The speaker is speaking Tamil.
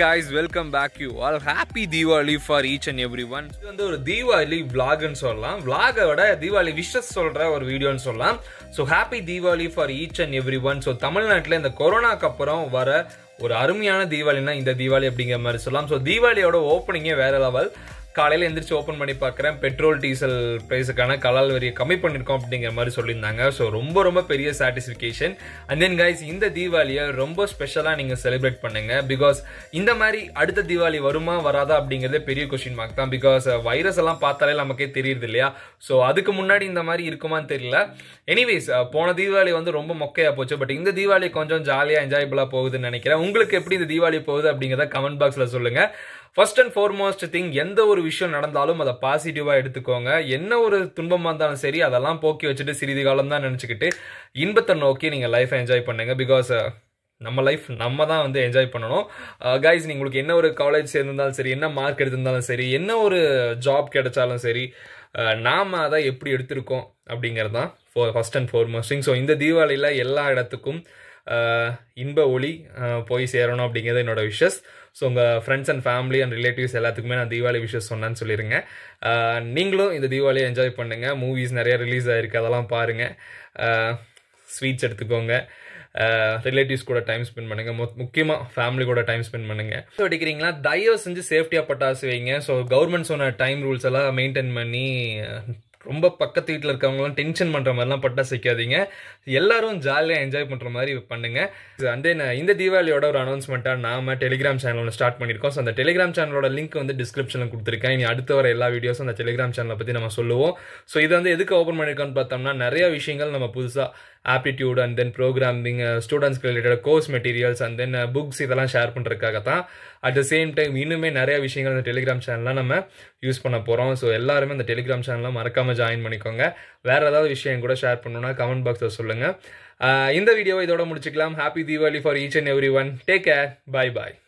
guys welcome back you all happy Deepavali for each and every one இது வந்து ஒரு தீபாவளி விளாக்னு சொல்லலாம் விளாகை விட தீபாவளி விஷஸ் சொல்கிற ஒரு வீடியோன்னு சொல்லலாம் so happy Deepavali for each and every one so தமிழ்நாட்டில் இந்த கொரோனாக்கு அப்புறம் வர ஒரு அருமையான தீபாவளினா இந்த தீபாவளி அப்படிங்கிற மாதிரி சொல்லலாம் ஸோ தீபாவளியோட ஓப்பனிங்கே வேற லெவல் காலையில் எந்திரிச்சு ஓப்பன் பண்ணி பார்க்குறேன் பெட்ரோல் டீசல் ப்ரைஸுக்கான கலால் வரியை கம்மி பண்ணியிருக்கோம் அப்படிங்கிற மாதிரி சொல்லியிருந்தாங்க ஸோ ரொம்ப ரொம்ப பெரிய சாட்டிஸ்ஃபிகேஷன் அண்ட் தென் கைஸ் இந்த தீபாவளியை ரொம்ப ஸ்பெஷலாக நீங்கள் செலிப்ரேட் பண்ணுங்கள் பிகாஸ் இந்த மாதிரி அடுத்த தீபாவளி வருமா வராதா அப்படிங்கிறதே பெரிய கொஷின் மார்க் தான் பிகாஸ் வைரஸ் uh, எல்லாம் பார்த்தாலே நமக்கே தெரியுது இல்லையா ஸோ அதுக்கு முன்னாடி இந்த மாதிரி இருக்குமான்னு தெரியல எனிவேஸ் uh, போன தீபாவளி வந்து ரொம்ப மொக்கையாக போச்சு பட் இந்த தீபாவளி கொஞ்சம் ஜாலியாக என்ஜாயபிளாக போகுதுன்னு நினைக்கிறேன் உங்களுக்கு எப்படி இந்த தீபாவளி போகுது அப்படிங்கிறத கமெண்ட் பாக்ஸில் சொல்லுங்கள் ஃபர்ஸ்ட் அண்ட் ஃபார்மோஸ்ட் திங் எந்த ஒரு விஷயம் நடந்தாலும் அதை பாசிட்டிவாக எடுத்துக்கோங்க என்ன ஒரு துன்பமாக இருந்தாலும் சரி அதெல்லாம் போக்கி வச்சுட்டு சிறிது காலம் தான் நினச்சிக்கிட்டு இன்பத்தை நோக்கி நீங்கள் லைஃப்பை என்ஜாய் பண்ணுங்கள் பிகாஸ் uh, நம்ம லைஃப் நம்ம தான் வந்து என்ஜாய் பண்ணணும் கைஸ் uh, நீங்கள் உங்களுக்கு என்ன ஒரு காலேஜ் சேர்ந்திருந்தாலும் சரி என்ன மார்க் எடுத்திருந்தாலும் சரி என்ன ஒரு ஜாப் கிடைச்சாலும் சரி uh, நாம் அதை எப்படி எடுத்திருக்கோம் அப்படிங்கிறது தான் for first and foremost thing so இந்த தீபாவளியில் எல்லா இடத்துக்கும் இன்ப ஒளி போய் சேரணும் அப்படிங்கிறது என்னோடய விஷஸ் ஸோ உங்கள் friends and family and relatives எல்லாத்துக்குமே நான் தீபாவளி விஷஸ் சொன்னேன்னு சொல்லிடுங்க நீங்களும் இந்த தீபாவளியை என்ஜாய் பண்ணுங்கள் மூவிஸ் நிறையா ரிலீஸ் ஆகிருக்கு அதெல்லாம் பாருங்கள் ஸ்வீட்ஸ் எடுத்துக்கோங்க ரிலேட்டிவ்ஸ் கூட டைம் ஸ்பெண்ட் பண்ணுங்கள் மு முக்கியமாக ஃபேமிலி கூட டைம் ஸ்பெண்ட் பண்ணுங்கள் ஸோ அடிக்கிறீங்களா தயவு செஞ்சு சேஃப்டியாக பட்டாசு வைங்க ஸோ கவர்மெண்ட் சொன்ன டைம் ரூல்ஸ் எல்லாம் மெயின்டைன் பண்ணி ரொம்ப பக்கத்து வீட்டில் இருக்கவங்களும் டென்ஷன் பண்ணுற மாதிரிலாம் பட்டா சிக்காதீங்க எல்லாரும் ஜாலியாக என்ஜாய் பண்ணுற மாதிரி பண்ணுங்க அண்ட் தென் இந்த தீபாவளியோட ஒரு அனௌன்ஸ்மெண்ட்டாக நாம டெலிகிராம் சேனல் ஒன்று ஸ்டார்ட் பண்ணியிருக்கோம் ஸோ அந்த டெலிகிராம் சேனலோட லிங்க் வந்து டிஸ்கிரிப்ஷனில் கொடுத்துருக்கேன் இனி அடுத்து வர எல்லா வீடியோஸும் அந்த டெலிகிராம் சேனலை பற்றி நம்ம சொல்லுவோம் ஸோ இது வந்து எதுக்கு ஓப்பன் பண்ணியிருக்கோம்னு பார்த்தோம்னா நிறைய விஷயங்கள் நம்ம புதுசாக ஆப்டிடியூட் அண்ட் தென் ப்ரோக்ராமிங் ஸ்டூடெண்ட்ஸ்க்கு related course materials and then books இதெல்லாம் ஷேர் பண்ணுறதுக்காக தான் அட் த சேம் டைம் இன்னுமே நிறைய விஷயங்கள் அந்த டெலிகிராம் சேனல்லாம் நம்ம யூஸ் பண்ண போகிறோம் ஸோ எல்லாருமே அந்த டெலிகிராம் சேனலாம் மறக்காமல் மறக்காமல் ஜாயின் பண்ணிக்கோங்க வேறு ஏதாவது விஷயம் கூட ஷேர் பண்ணணும்னா கமெண்ட் பாக்ஸில் சொல்லுங்கள் இந்த வீடியோவை இதோட முடிச்சுக்கலாம் happy Deepavali for each and every one take care bye bye